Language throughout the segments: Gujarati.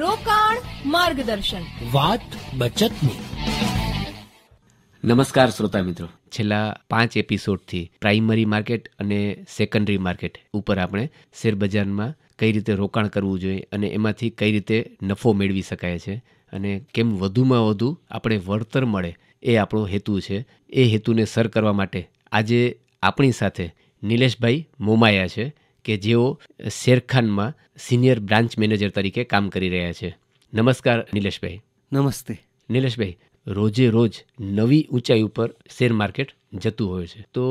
રોકાણ માર્ગદર્શન વાત બચત નમસ્કાર શ્રોતા મિત્રો છેલ્લા પાંચ એપિસોડથી પ્રાઇમરી માર્કેટ અને સેકન્ડરી માર્કેટ ઉપર આપણે શેરબજારમાં કઈ રીતે રોકાણ કરવું જોઈએ અને એમાંથી કઈ રીતે નફો મેળવી શકાય છે અને કેમ વધુમાં વધુ આપણે વળતર મળે એ આપણો હેતુ છે એ હેતુને સર કરવા માટે આજે આપણી સાથે નિલેશભાઈ મોમાયા છે કે જેઓ શેરખાનમાં સિનિયર બ્રાન્ચ મેનેજર તરીકે કામ કરી રહ્યા છે નમસ્કાર નિલેશભાઈ નમસ્તે નિલેશભાઈ રોજે રોજ નવી ઊંચાઈ ઉપર શેર માર્કેટ જતું હોય છે તો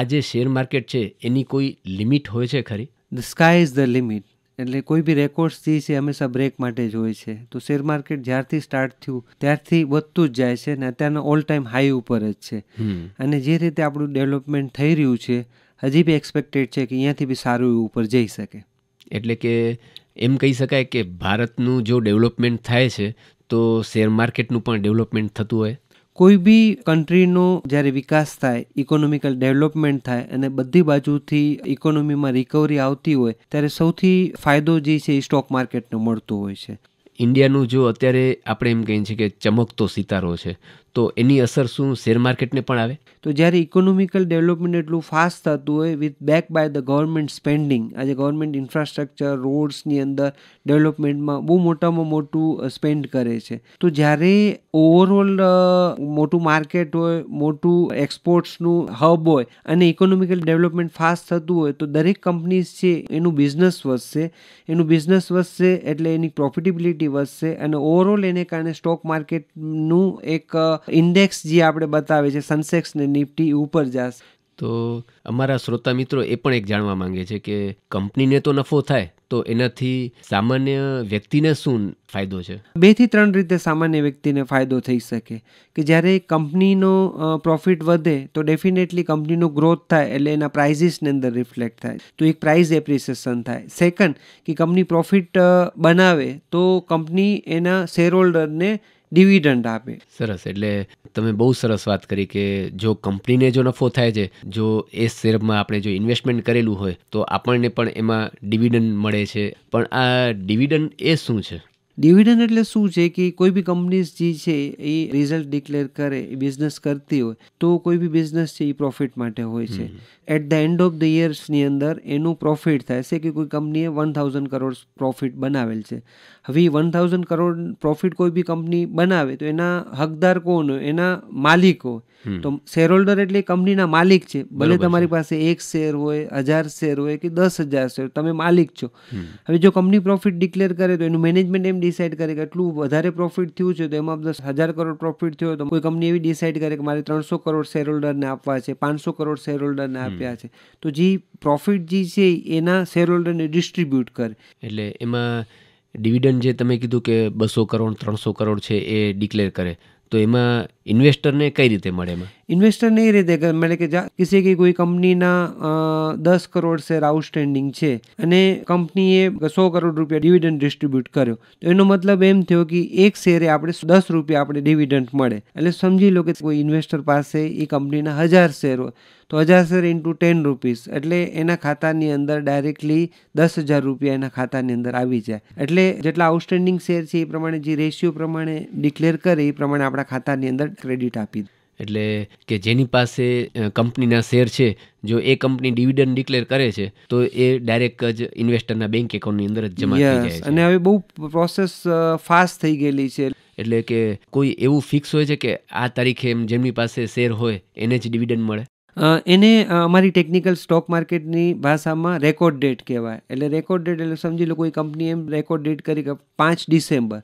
આ જે શેર માર્કેટ છે એની કોઈ લિમિટ હોય છે ખરી the sky is the limit એટલે કોઈ બી રેકોર્ડ્સ જે છે હંમેશા બ્રેક માટે જ હોય છે તો શેર માર્કેટ જ્યારથી સ્ટાર્ટ થયું ત્યારથી વધતું જ જાય છે અને અત્યારનો ઓલ ટાઈમ હાઈ ઉપર જ છે અને જે રીતે આપણું ડેવલપમેન્ટ થઈ રહ્યું છે હજી બી એક્સપેક્ટેડ છે કે અહીંયાથી બી સારું ઉપર જઈ શકે એટલે કે એમ કહી શકાય કે ભારતનું જો ડેવલપમેન્ટ થાય છે તો શેર માર્કેટનું પણ ડેવલપમેન્ટ થતું હોય કોઈ બી કન્ટ્રીનો જ્યારે વિકાસ થાય ઇકોનોમિકલ ડેવલપમેન્ટ થાય અને બધી બાજુથી ઇકોનોમીમાં રિકવરી આવતી હોય ત્યારે સૌથી ફાયદો જે છે એ સ્ટોક માર્કેટને મળતો હોય છે ઇન્ડિયાનું જો અત્યારે આપણે એમ કહીએ છીએ કે ચમકતો સિતારો છે તો એની અસર શું શેર માર્કેટને પણ આવે તો જ્યારે ઇકોનોમિકલ ડેવલપમેન્ટ એટલું ફાસ્ટ થતું હોય with back by the government spending આજે ગવર્મેન્ટ ઇન્ફ્રાસ્ટ્રક્ચર રોડ્સની અંદર ડેવલપમેન્ટમાં બહુ મોટામાં મોટું સ્પેન્ડ કરે છે તો જ્યારે ઓવરઓલ મોટું માર્કેટ હોય મોટું એક્સપોર્ટ્સનું હબ હોય અને ઇકોનોમિકલ ડેવલપમેન્ટ ફાસ્ટ થતું હોય તો દરેક કંપનીઝ છે એનું બિઝનેસ વધશે એનું બિઝનેસ વધશે એટલે એની પ્રોફિટેબિલિટી વધશે અને ઓવરઓલ એને કારણે સ્ટોક માર્કેટનું એક ઇન્ડેક્સ જે આપણે બતાવે છે સનસેક્સ ને નિફ્ટી ઉપર જશે તો અમારા શ્રોતા મિત્રો એ પણ એક જાણવા માંગે છે કે કંપનીને તો નફો થાય તો એનાથી સામાન્ય વ્યક્તિને શું ફાયદો છે બે થી ત્રણ રીતે સામાન્ય વ્યક્તિને ફાયદો થઈ શકે કે જ્યારે કંપનીનો પ્રોફિટ વધે તો ડેફિનેટલી કંપનીનો ગ્રોથ થાય એટલે એના પ્રાઇઝિસની અંદર રિફ્લેક્ટ થાય તો એક પ્રાઇઝ એપ્રિસિએશન થાય સેકન્ડ કે કંપની પ્રોફિટ બનાવે તો કંપની એના શેર હોલ્ડરને ડિવિડન્ડ આપે સરસ એટલે તમે બહુ સરસ વાત કરી કે જો કંપનીને જો નફો થાય છે જો એ શેરમાં આપણે જો ઇન્વેસ્ટમેન્ટ કરેલું હોય તો આપણને પણ એમાં ડિવિડન્ડ મળે છે પણ આ ડિવિડન્ડ એ શું છે ડિવિડન્ડ એટલે શું છે કે કોઈ બી કંપનીઝ જે છે એ રિઝલ્ટ ડિક્લેર કરે એ બિઝનેસ કરતી હોય તો કોઈ બી બિઝનેસ છે એ પ્રોફિટ માટે હોય છે at the end of the યર્સની અંદર એનું પ્રોફિટ થાય છે કે કોઈ કંપનીએ વન થાઉઝન્ડ કરોડ પ્રોફિટ બનાવેલ છે હવે વન થાઉઝન્ડ કરોડ પ્રોફિટ કોઈ બી કંપની બનાવે તો એના હકદાર કોણ હોય એના માલિકો તો શેર હોલ્ડર એટલે કંપનીના માલિક છે ભલે તમારી પાસે એક શેર હોય હજાર શેર હોય કે દસ હજાર શેર તમે માલિક છો હવે જો કંપની પ્રોફિટ ડિક્લેર કરે તો એનું મેનેજમેન્ટ એમ ડિસાઇડ કરે કે એટલું વધારે પ્રોફિટ થયું છે તો એમાં દસ હજાર કરોડ પ્રોફિટ થયો તો કોઈ કંપની એવી ડિસાઇડ કરે કે મારે ત્રણસો કરોડ શેર હોલ્ડરને આપવા છે પાંચસો કરોડ શેર હોલ્ડરને આપ્યા છે તો જે પ્રોફિટ જે છે એના શેર હોલ્ડરને ડિસ્ટ્રીબ્યુટ કરે એટલે એમાં ડિવિડન્ડ જે તમે કીધું કે બસો કરોડ ત્રણસો કરોડ છે એ ડિક્લેર કરે તો એમાં ઇન્વેસ્ટરને કઈ રીતે મળે એમાં ઇન્વેસ્ટરને એ રીતે મળે કે કિસે કે કોઈ કંપનીના દસ કરોડ શેર આઉટસ્ટેન્ડિંગ છે અને કંપનીએ સો કરોડ રૂપિયા ડિવિડન્ડ ડિસ્ટ્રીબ્યુટ કર્યો તો એનો મતલબ એમ થયો કે એક શેરે આપણે દસ રૂપિયા આપણે ડિવિડન્ડ મળે એટલે સમજી લો કે કોઈ ઇન્વેસ્ટર પાસે એ કંપનીના હજાર શેર હોય તો હજાર શેર ઇન્ટુ ટેન રૂપીસ એટલે એના ખાતાની અંદર ડાયરેક્ટલી દસ હજાર રૂપિયા એના ખાતાની અંદર આવી જાય એટલે જેટલા આઉટસ્ટેન્ડિંગ શેર છે એ પ્રમાણે જે રેશિયો પ્રમાણે ડિક્લેર કરે એ પ્રમાણે આપણા ખાતાની અંદર ક્રેડિટ આપી એટલે કે જેની પાસે કંપનીના શેર છે જો એ કંપની ડિવિડન્ડ ડિક્લેર કરે છે તો એ ડાયરેક્ટ જ ઇન્વેસ્ટરના બેંક એકાઉન્ટની અંદર જ જમા થઈ જાય અને હવે બહુ પ્રોસેસ ફાસ્ટ થઈ ગયેલી છે એટલે કે કોઈ એવું ફિક્સ હોય છે કે આ તારીખે એમ જેમની પાસે શેર હોય એને જ ડિવિડન્ડ મળે એને અમારી ટેકનિકલ સ્ટોક માર્કેટની ભાષામાં રેકોર્ડ ડેટ કહેવાય એટલે રેકોર્ડ ડેટ એટલે સમજી લો કોઈ કંપની એમ રેકોર્ડ ડેટ કરી કે પાંચ ડિસેમ્બર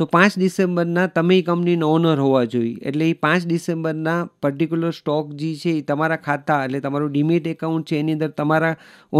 તો પાંચ ડિસેમ્બરના તમે એ કંપનીનો ઓનર હોવા જોઈએ એટલે એ પાંચ ડિસેમ્બરના પર્ટિક્યુલર સ્ટોક જે છે એ તમારા ખાતા એટલે તમારું ડિમિટ એકાઉન્ટ છે એની અંદર તમારા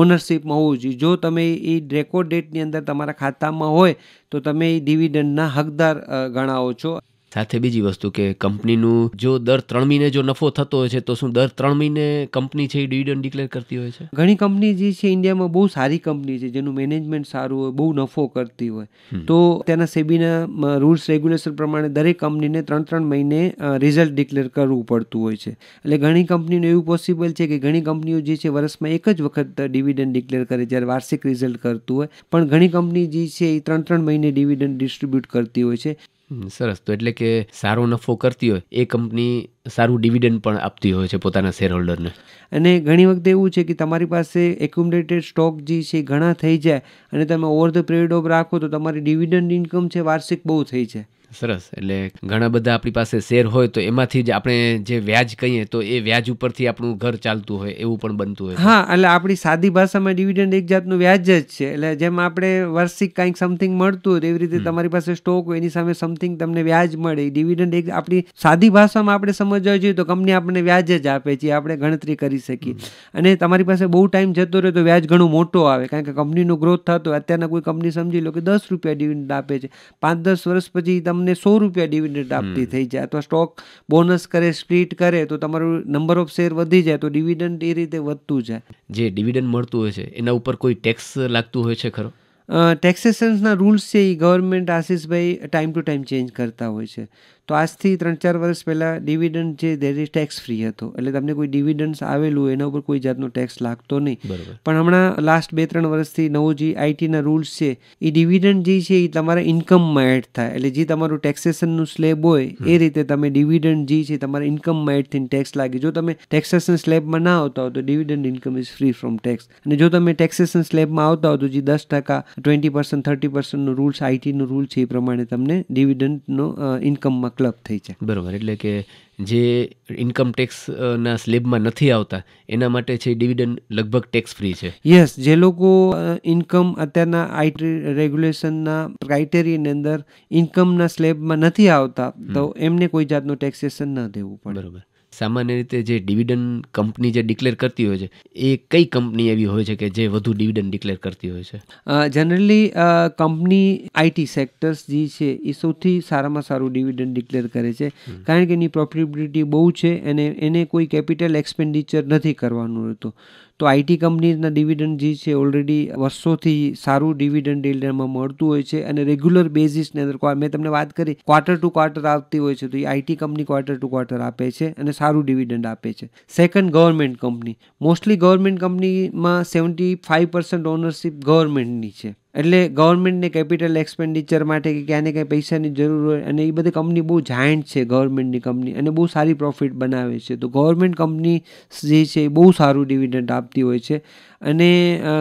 ઓનરશિપમાં હોવું જોઈએ જો તમે એ રેકોર્ડ ડેટની અંદર તમારા ખાતામાં હોય તો તમે એ ડિવિડન્ડના હકદાર ગણાવો છો સાથે બીજી વસ્તુ કે કંપનીનું જો દર ત્રણ મહિને જો નફો થતો હોય છે તો શું દર ત્રણ મહિને કંપની છે એ ડિવિડન ડિક્લેર કરતી હોય છે ઘણી કંપની જે છે ઇન્ડિયામાં બહુ સારી કંપની છે જેનું મેનેજમેન્ટ સારું હોય બહુ નફો કરતી હોય તો તેના સેબીના રૂલ્સ રેગ્યુલેશન પ્રમાણે દરેક કંપનીને ત્રણ ત્રણ મહિને રિઝલ્ટ ડિક્લેર કરવું પડતું હોય છે એટલે ઘણી કંપનીનું એવું પોસિબલ છે કે ઘણી કંપનીઓ જે છે વર્ષમાં એક જ વખત ડિવિડન્ડ ડિક્લેર કરે જ્યારે વાર્ષિક રિઝલ્ટ કરતું હોય પણ ઘણી કંપની જે છે એ ત્રણ ત્રણ મહિને ડિવિડન્ડ ડિસ્ટ્રીબ્યુટ કરતી હોય છે સરસ તો એટલે કે સારો નફો કરતી હોય એ કંપની સારું ડિવિડન્ડ પણ આપતી હોય છે પોતાના શેર હોલ્ડરને અને ઘણી વખત એવું છે કે તમારી પાસે એક્યુમલેટેડ સ્ટોક જે છે ઘણા થઈ જાય અને તમે ઓવર ધ પીરિયડ ઓફ રાખો તો તમારી ડિવિડન્ડ ઇન્કમ છે વાર્ષિક બહુ થઈ જાય સરસ એટલે ઘણા બધા આપણી પાસે શેર હોય તો એમાંથી જ આપણે જે વ્યાજ કહીએ તો એ વ્યાજ ઉપરથી આપણું ઘર ચાલતું હોય એવું પણ બનતું હોય હા એટલે આપણી સાદી ભાષામાં ડિવિડન્ડ એક જાતનું વ્યાજ જ છે એટલે જેમ આપણે વાર્ષિક કાંઈક સમથિંગ મળતું હોય એવી રીતે તમારી પાસે સ્ટોક હોય એની સામે સમથિંગ તમને વ્યાજ મળે ડિવિડન્ડ એક આપણી સાદી ભાષામાં આપણે સમજવા જોઈએ તો કંપની આપણને વ્યાજ જ આપે છે આપણે ગણતરી કરી શકીએ અને તમારી પાસે બહુ ટાઈમ જતો રહે તો વ્યાજ ઘણો મોટો આવે કારણ કે કંપનીનો ગ્રોથ થતો અત્યારના કોઈ કંપની સમજી લો કે દસ રૂપિયા ડિવિડન્ડ આપે છે પાંચ દસ વર્ષ પછી તમને તમને સો રૂપિયા ડિવિડન્ડ આપતી થઈ જાય અથવા સ્ટોક બોનસ કરે સ્પ્લિટ કરે તો તમારું નંબર ઓફ શેર વધી જાય તો ડિવિડન્ડ એ રીતે વધતું જાય જે ડિવિડન્ડ મળતું હોય છે એના ઉપર કોઈ ટેક્સ લાગતું હોય છે ખરો ટેક્સેશન્સના રૂલ્સ છે એ ગવર્મેન્ટ આશીષભાઈ ટાઈમ ટુ ટાઈમ ચેન્જ કરતા હોય છે તો આજથી ત્રણ ચાર વર્ષ પહેલાં ડિવિડન્ડ જે દેર ઇઝ ટેક્સ ફ્રી હતો એટલે તમને કોઈ ડિવિડન્ડ્સ આવેલું એના ઉપર કોઈ જાતનો ટેક્સ લાગતો નહીં પણ હમણાં લાસ્ટ બે ત્રણ વર્ષથી નવો જે આઈટીના રૂલ્સ છે એ ડિવિડન્ડ જે છે એ તમારા ઇન્કમમાં એડ થાય એટલે જે તમારું ટેક્સેશનનું સ્લેબ હોય એ રીતે તમે ડિવિડન્ડ જે છે તમારા ઇન્કમમાં એડ થઈને ટેક્સ લાગે જો તમે ટેક્સેશન સ્લેબમાં ના આવતા હો તો dividend income is free from tax અને જો તમે ટેક્સેશન સ્લેબમાં આવતા હો તો જે દસ ટકા ટ્વેન્ટી પર્સન્ટ થર્ટી પર્સન્ટનો રૂલ્સ આઈટીનો રૂલ છે એ પ્રમાણે તમને ડિવિડન્ડનો ઇન્કમમાં ક્લબ થઈ જાય બરાબર એટલે કે જે ઇન્કમ ટેક્સના સ્લેબમાં નથી આવતા એના માટે છે ડિવિડન્ડ લગભગ ટેક્સ ફ્રી છે યસ જે લોકો ઇન્કમ અત્યારના આઈટી રેગ્યુલેશનના ક્રાઇટેરિયાની અંદર ઇન્કમના સ્લેબમાં નથી આવતા તો એમને કોઈ જાતનું ટેક્સેશન ન દેવું પડે બરાબર સામાન્ય રીતે જે ડિવિડન્ડ કંપની જે ડિક્લેર કરતી હોય છે એ કઈ કંપની એવી હોય છે કે જે વધુ ડિવિડન્ડ ડિક્લેર કરતી હોય છે જનરલી કંપની આઈટી સેક્ટર્સ જે છે એ સૌથી સારામાં સારું ડિવિડન્ડ ડિક્લેર કરે છે કારણ કે એની પ્રોફિટેબિલિટી બહુ છે અને એને કોઈ કેપિટલ એક્સપેન્ડિચર નથી કરવાનું રહેતું તો આઈટી કંપનીના ડિવિડન્ડ જે છે ઓલરેડી વર્ષોથી સારું ડિવિડન્ડ ડિલરમાં મળતું હોય છે અને રેગ્યુલર બેઝિસની અંદર મેં તમને વાત કરી ક્વાર્ટર ટુ ક્વાર્ટર આવતી હોય છે તો એ IT company quarter to quarter આપે છે અને સારું ડિવિડન્ડ આપે છે second government company mostly government કંપનીમાં સેવન્ટી ફાઇવ પર્સન્ટ ઓનરશીપ ગવર્મેન્ટની છે એટલે ગવર્મેન્ટને કેપિટલ એક્સપેન્ડિચર માટે કે ક્યાંને ક્યાંય પૈસાની જરૂર હોય અને એ બધી કંપની બહુ જાયન્ટ છે ગવર્મેન્ટની કંપની અને બહુ સારી પ્રોફિટ બનાવે છે તો ગવર્મેન્ટ કંપની જે છે એ બહુ સારું ડિવિડન્ડ આપતી હોય છે અને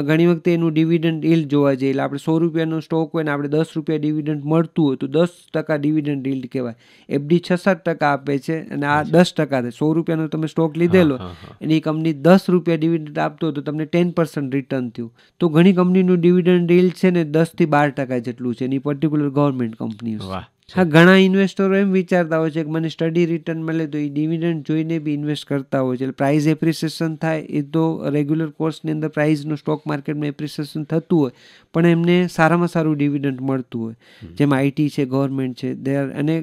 ઘણી વખતે એનું ડિવિડન્ડ ઇલ્ડ જોવા જઈએ એટલે આપણે સો રૂપિયાનો સ્ટોક હોય ને આપણે દસ રૂપિયા ડિવિડન્ડ મળતું હોય તો દસ ટકા ડિવિડન્ડ ઇલ્ડ કહેવાય એફડી છસઠ ટકા આપે છે અને આ દસ ટકા થાય સો રૂપિયાનો તમે સ્ટોક લીધેલો એની કંપની દસ રૂપિયા ડિવિડન્ડ આપતો તો તમને ટેન પર્સન્ટ રિટર્ન થયું તો ઘણી કંપનીનું ડિવિડન્ડ ઇલ્ડ છે ને દસથી બાર ટકા જેટલું છે એની પર્ટિક્યુલર ગવર્મેન્ટ કંપનીઓ હા ઘણા ઇન્વેસ્ટરો એમ વિચારતા હોય છે કે મને સ્ટડી રિટર્ન મળે તો એ ડિવિડન્ડ જોઈને બી ઇન્વેસ્ટ કરતા હોય છે એટલે પ્રાઇઝ એપ્રિસિએશન થાય એ તો રેગ્યુલર કોર્સની અંદર પ્રાઇઝનું સ્ટોક માર્કેટમાં એપ્રિસિએશન થતું હોય પણ એમને સારામાં સારું ડિવિડન્ડ મળતું હોય જેમ આઈટી છે ગવર્મેન્ટ છે દેર અને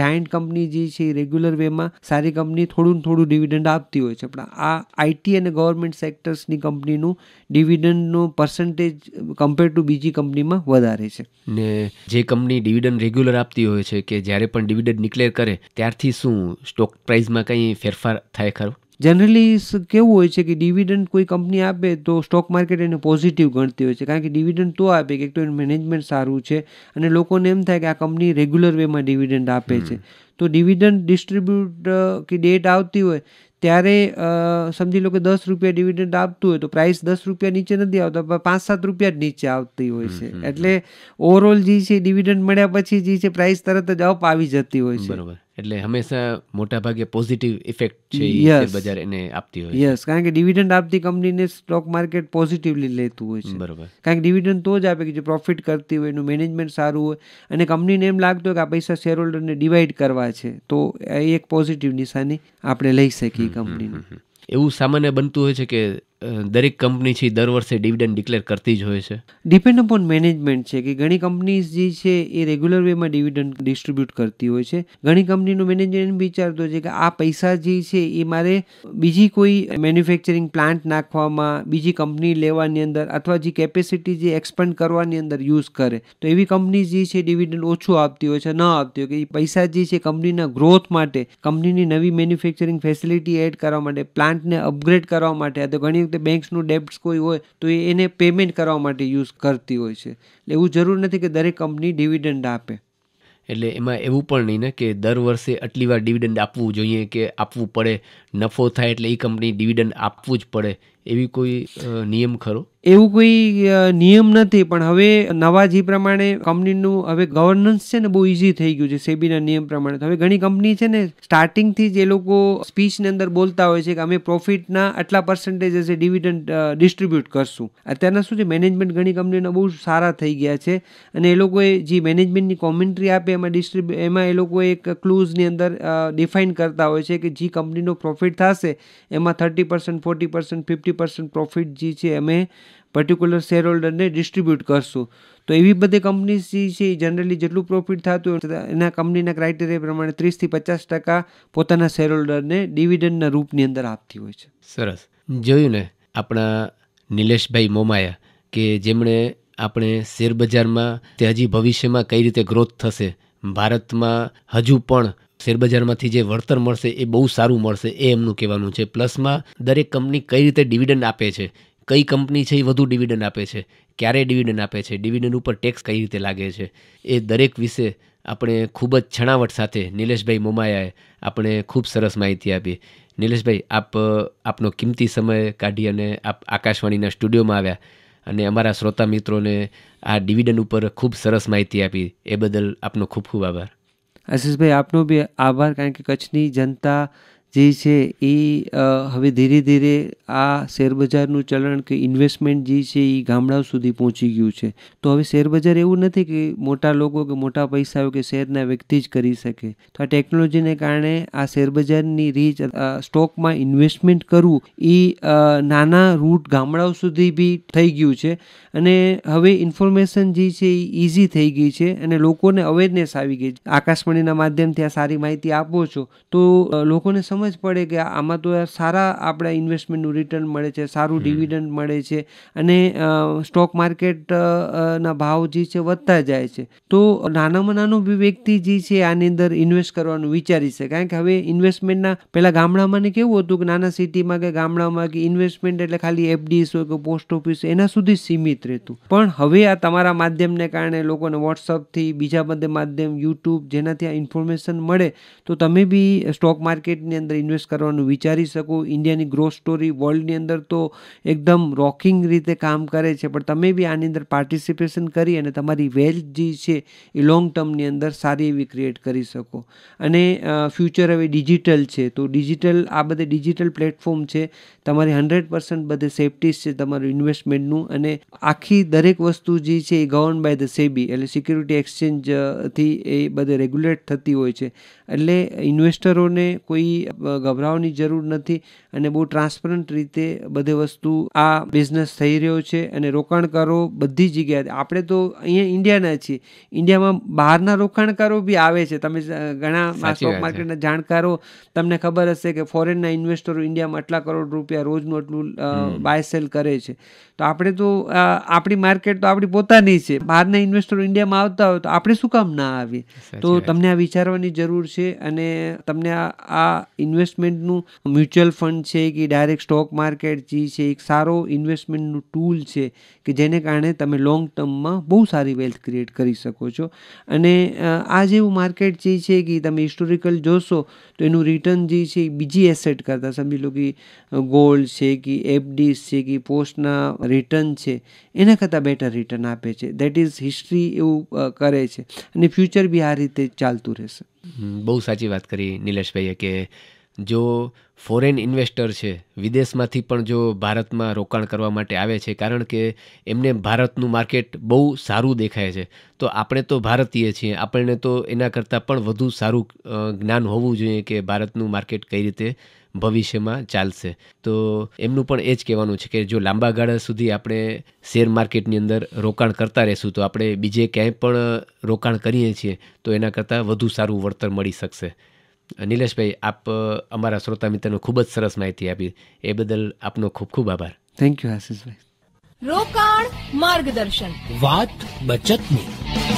જાયન્ટ કંપની જે છે એ રેગ્યુલર વેમાં સારી કંપની થોડું થોડું ડિવિડન્ડ આપતી હોય છે પણ આ આઈટી અને ગવર્મેન્ટ સેક્ટર્સની કંપનીનું ડિવિડન્ડનું પર્સન્ટેજ કમ્પેર ટુ બીજી કંપનીમાં વધારે છે ને જે કંપની ડિવિડન્ડ રેગ્યુલર આપતી આપતી હોય છે કે જ્યારે પણ ડિવિડન્ડ ડિક્લેર કરે ત્યારથી શું સ્ટોક પ્રાઇઝમાં કંઈ ફેરફાર થાય ખરો જનરલી કેવું હોય છે કે ડિવિડન્ડ કોઈ કંપની આપે તો સ્ટોક માર્કેટ એને પોઝિટિવ ગણતી હોય છે કારણ કે ડિવિડન્ડ તો આપે કે એક તો એનું મેનેજમેન્ટ સારું છે અને લોકોને એમ થાય કે આ કંપની રેગ્યુલર વેમાં ડિવિડન્ડ આપે છે તો ડિવિડન્ડ ડિસ્ટ્રીબ્યુટ કે ડેટ આવતી હોય ત્યારે સમજી લો કે દસ રૂપિયા ડિવિડન્ડ આપતું હોય તો પ્રાઇસ દસ રૂપિયા નીચે નથી આવતા પણ પાંચ સાત રૂપિયા જ નીચે આવતી હોય છે એટલે ઓવરઓલ જે છે ડિવિડન્ડ મળ્યા પછી જે છે પ્રાઇસ તરત જ અપ આવી જતી હોય છે બરાબર એટલે હંમેશા મોટાભાગે પોઝિટિવ ઇફેક્ટ છે શેર બજાર એને આપતી હોય યસ કારણ કે ડિવિડન્ડ આપતી કંપનીને સ્ટોક માર્કેટ પોઝિટિવલી લેતું હોય છે બરાબર કારણ કે ડિવિડન્ડ તો જ આપે કે જે પ્રોફિટ કરતી હોય એનું મેનેજમેન્ટ સારું હોય અને કંપનીને એમ લાગતું હોય કે આ પૈસા શેર હોલ્ડરને ડિવાઈડ કરવા છે તો એ એક પોઝિટિવ નિશાની આપણે લઈ શકીએ કંપનીને એવું સામાન્ય બનતું હોય છે કે દરેક કંપની છે દર વર્ષે ડિવિડન્ડ ડિક્લેર કરતી જ હોય છે ડિપેન્ડ અપોન મેનેજમેન્ટ છે કે ઘણી કંપનીઝ જે છે એ રેગ્યુલર વેમાં ડિવિડન્ડ ડિસ્ટ્રીબ્યુટ કરતી હોય છે ઘણી કંપનીનું મેનેજમેન્ટ વિચારતો છે કે આ પૈસા જે છે એ મારે બીજી કોઈ મેન્યુફેક્ચરિંગ પ્લાન્ટ નાખવામાં બીજી કંપની લેવાની અંદર અથવા જે કેપેસિટી જે એક્સપેન્ડ કરવાની અંદર યુઝ કરે તો એવી કંપની જે છે ડિવિડન્ડ ઓછું આપતી હોય છે ન આપતી હોય કે એ પૈસા જે છે કંપનીના ગ્રોથ માટે કંપનીની નવી મેન્યુફેક્ચરિંગ ફેસિલિટી એડ કરવા માટે પ્લાન્ટને અપગ્રેડ કરવા માટે આ તો ઘણી વખતે બેંક્સનું ડેબ્ટ કોઈ હોય તો એ એને પેમેન્ટ કરવા માટે યુઝ કરતી હોય છે એટલે એવું જરૂર નથી કે દરેક કંપની ડિવિડન્ડ આપે એટલે એમાં એવું પણ નહીં ને કે દર વર્ષે આટલી વાર ડિવિડન્ડ આપવું જોઈએ કે આપવું પડે નફો થાય એટલે એ કંપની ડિવિડન્ડ આપવું જ પડે એવી કોઈ નિયમ ખરો એવું કોઈ નિયમ નથી પણ હવે નવા જે પ્રમાણે કંપનીનું હવે ગવર્નન્સ છે ને બહુ ઇઝી થઈ ગયું છે સેબીના નિયમ પ્રમાણે હવે ઘણી કંપની છે ને સ્ટાર્ટિંગથી જ એ લોકો સ્પીચની અંદર બોલતા હોય છે કે અમે પ્રોફિટના આટલા પર્સન્ટેજ હશે ડિવિડન્ડ ડિસ્ટ્રીબ્યુટ કરશું અત્યારના શું છે મેનેજમેન્ટ ઘણી કંપનીઓના બહુ સારા થઈ ગયા છે અને એ લોકોએ જે મેનેજમેન્ટની કોમેન્ટ્રી આપે એમાં ડિસ્ટ્રીબ્યુ એમાં એ લોકો એક ક્લૂઝની અંદર ડિફાઇન કરતા હોય છે કે જે કંપનીનો પ્રોફિટ થશે એમાં thirty percent forty percent fifty percent profit જે છે અમે પર્ટિક્યુલર શેર હોલ્ડરને ડિસ્ટ્રીબ્યુટ કરશું તો એવી બધી કંપનીઝ જે છે જનરલી જેટલું પ્રોફિટ થતું હોય એના કંપનીના ક્રાઇટેરિયા પ્રમાણે ત્રીસથી પચાસ ટકા પોતાના શેર હોલ્ડરને ડિવિડન્ડના રૂપની અંદર આપતી હોય છે સરસ જોયું ને આપણા નિલેશભાઈ મોમાયા કે જેમણે આપણે શેરબજારમાં તે હજી ભવિષ્યમાં કઈ રીતે ગ્રોથ થશે ભારતમાં હજુ પણ શેરબજારમાંથી જે વળતર મળશે એ બહુ સારું મળશે એ એમનું કહેવાનું છે પ્લસમાં દરેક કંપની કઈ રીતે ડિવિડન્ડ આપે છે કઈ કંપની છે એ વધુ ડિવિડન્ડ આપે છે ક્યારે ડિવિડન્ડ આપે છે ડિવિડન્ડ ઉપર ટેક્સ કઈ રીતે લાગે છે એ દરેક વિશે આપણે ખૂબ જ છણાવટ સાથે નિલેશભાઈ મોમાયાએ આપણે ખૂબ સરસ માહિતી આપી નિલેશભાઈ આપ આપનો કિંમતી સમય કાઢી અને આપ આકાશવાણીના સ્ટુડિયોમાં આવ્યા અને અમારા શ્રોતા મિત્રોને આ ડિવિડન્ડ ઉપર ખૂબ સરસ માહિતી આપી એ બદલ આપનો ખૂબ ખૂબ આભાર આશીષભાઈ આપનો બી આભાર કારણ કે કચ્છની જનતા જે છે એ હવે ધીરે ધીરે આ શેરબજારનું ચલણ કે ઇન્વેસ્ટમેન્ટ જે છે એ ગામડાઓ સુધી પહોંચી ગયું છે તો હવે શેરબજાર એવું નથી કે મોટા લોકો કે મોટા પૈસા પૈસાઓ કે શેરના વ્યક્તિ જ કરી શકે તો આ ટેકનોલોજીને કારણે આ શેરબજારની રીચ સ્ટોકમાં ઇન્વેસ્ટમેન્ટ કરવું એ નાના રૂટ ગામડાઓ સુધી બી થઈ ગયું છે અને હવે ઇન્ફોર્મેશન જે છે એ ઇઝી થઈ ગઈ છે અને લોકોને અવેરનેસ આવી ગઈ છે આકાશવાણીના માધ્યમથી આ સારી માહિતી આપો છો તો લોકોને સમજ જ પડે કે આમાં તો સારા આપણા ઇન્વેસ્ટમેન્ટનું રિટર્ન મળે છે સારું ડિવિડન્ડ મળે છે અને સ્ટોક માર્કેટના ભાવ જે છે વધતા જાય છે તો નાનામાં નાનો વ્યક્તિ જે છે આની અંદર ઇન્વેસ્ટ કરવાનું વિચારી છે કારણ કે હવે ઇન્વેસ્ટમેન્ટના પહેલાં ગામડામાં ને કેવું હતું કે નાના સિટીમાં કે ગામડામાં કે ઇન્વેસ્ટમેન્ટ એટલે ખાલી એફડીસ હોય કે પોસ્ટ ઓફિસ એના સુધી સીમિત રહેતું પણ હવે આ તમારા માધ્યમને કારણે લોકોને વોટ્સઅપથી બીજા બધા માધ્યમ યુટ્યુબ જેનાથી આ ઇન્ફોર્મેશન મળે તો તમે બી સ્ટોક માર્કેટની અંદર અંદર ઇન્વેસ્ટ કરવાનું વિચારી શકો ઇન્ડિયાની ગ્રોથ સ્ટોરી વર્લ્ડની અંદર તો એકદમ રોકિંગ રીતે કામ કરે છે પણ તમે બી આની અંદર પાર્ટિસિપેશન કરી અને તમારી વેલ્થ જે છે એ લોંગ ટર્મની અંદર સારી એવી ક્રિએટ કરી શકો અને ફ્યુચર હવે ડિજિટલ છે તો ડિજિટલ આ બધે ડિજિટલ પ્લેટફોર્મ છે તમારી હંડ્રેડ પર્સન્ટ બધે સેફટીઝ છે તમારું ઇન્વેસ્ટમેન્ટનું અને આખી દરેક વસ્તુ જે છે એ ગવર્ન બાય ધ સેબી એટલે સિક્યુરિટી એક્સચેન્જથી એ બધે રેગ્યુલેટ થતી હોય છે એટલે ઇન્વેસ્ટરોને કોઈ ગભરાવાની જરૂર નથી અને બહુ ટ્રાન્સપરન્ટ રીતે બધે વસ્તુ આ બિઝનેસ થઈ રહ્યો છે અને રોકાણકારો બધી જગ્યાએ આપણે તો અહીંયા ઇન્ડિયાના છીએ ઇન્ડિયામાં બહારના રોકાણકારો બી આવે છે તમે ઘણા સ્ટોક માર્કેટના જાણકારો તમને ખબર હશે કે ફોરેનના ઇન્વેસ્ટરો ઇન્ડિયામાં આટલા કરોડ રૂપિયા રોજનું આટલું બાય સેલ કરે છે તો આપણે તો આપણી માર્કેટ તો આપણી પોતાની છે બહારના ઇન્વેસ્ટરો ઇન્ડિયામાં આવતા હોય તો આપણે શું કામ ના આવીએ તો તમને આ વિચારવાની જરૂર છે અને તમને આ ઇન્વેસ્ટમેન્ટનું મ્યુચ્યુઅલ ફંડ છે કે ડાયરેક્ટ સ્ટોક માર્કેટ જે છે એક સારો ઇન્વેસ્ટમેન્ટનું ટૂલ છે કે જેને કારણે તમે લોંગ ટર્મમાં બહુ સારી વેલ્થ ક્રિએટ કરી શકો છો અને આ જેવું માર્કેટ જે છે કે તમે હિસ્ટોરિકલ જોશો તો એનું રિટર્ન જે છે એ બીજી એસેટ કરતાં સમજી લો કે ગોલ્ડ છે કે એફડીસ છે કે પોસ્ટના રિટર્ન છે એના કરતાં બેટર રિટર્ન આપે છે દેટ ઇઝ હિસ્ટ્રી એવું કરે છે અને ફ્યુચર બી આ રીતે ચાલતું રહેશે બહુ સાચી વાત કરી નિલેશભાઈએ કે જો ફોરેન ઇન્વેસ્ટર છે વિદેશમાંથી પણ જો ભારતમાં રોકાણ કરવા માટે આવે છે કારણ કે એમને ભારતનું માર્કેટ બહુ સારું દેખાય છે તો આપણે તો ભારતીય છીએ આપણને તો એના કરતાં પણ વધુ સારું જ્ઞાન હોવું જોઈએ કે ભારતનું માર્કેટ કઈ રીતે ભવિષ્યમાં ચાલશે તો એમનું પણ એ જ કહેવાનું છે કે જો લાંબા ગાળા સુધી આપણે શેર માર્કેટની અંદર રોકાણ કરતા રહેશું તો આપણે બીજે ક્યાંય પણ રોકાણ કરીએ છીએ તો એના કરતાં વધુ સારું વળતર મળી શકશે નિલેશભાઈ આપ અમારા શ્રોતા મિત્રને ખૂબ જ સરસ માહિતી આપી એ બદલ આપનો ખૂબ ખૂબ આભાર થેન્ક યુ આશીષભાઈ રોકાણ માર્ગદર્શન વાત બચતની